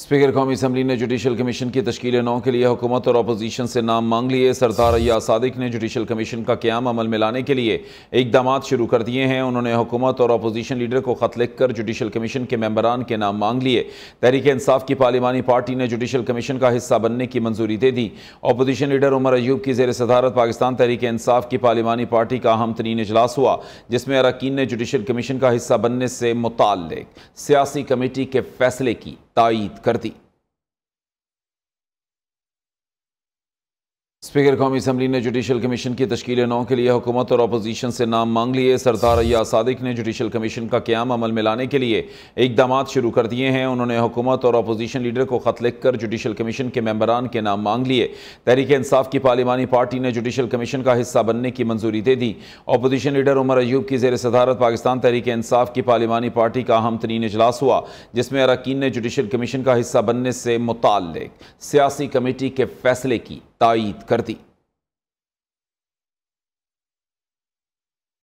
speaker कौमी assembly ने judicial commission की तश्ील नौ के लिए हुकूमत और अपोजीशन से नाम मांग लिए सरदार अया सदक ने जुडिशल कमीशन का क्याम अमल में लाने के लिए इकदाम शुरू कर दिए हैं उन्होंने हुकूमत और अपोजीशन लीडर को ख़त लिख कर जुडिशल कमीशन के मेम्बरान के नाम मांग लिए तहरीक इंसाफ की पार्लिमानी पार्टी ने जुडिशल कमीशन का हिस्सा बनने की मंजूरी दे दी अपोजीशन लीडर उमर अयूब की जेर सदारत पाकिस्तान तहरीक इंसाफ की पार्लिमानी पार्टी का अहम तरीन अजलास हुआ जिसमें अरकान ने जुडिशल कमीशन का हिस्सा बनने से मुतल सियासी कमेटी के फैसले की तायद कर दी स्पीकर कौमी असम्बली ने जुडिशल कमीशन की तश्ल नौ के लिए हुकूमत और अपोजीशन से नाम मांग लिए सरदार अया सदक ने जुडिशल कमीशन का क्याम अमल में लाने के लिए इकदाम शुरू कर दिए हैं उन्होंने हुकूमत और अपोजीशन लीडर को ख़त लिख कर जुडिशल कमीशन के मेम्बरान के नाम मांग लिए तहरीक इंसाफ की पार्लिमानी पार्टी ने जुडिशल कमीशन का हिस्सा बनने की मंजूरी दे दी अपोजीशन लीडर उमर अयूब की जेर सदारत पाकिस्तान तहरीक इंसाफ की पार्लिमानी पार्टी का अहम तरीन अजलास हुआ जिसमें अरकान ने जुडिशल कमीशन का हिस्सा बनने से मुतल सियासी कमेटी के फैसले की तायद कर दी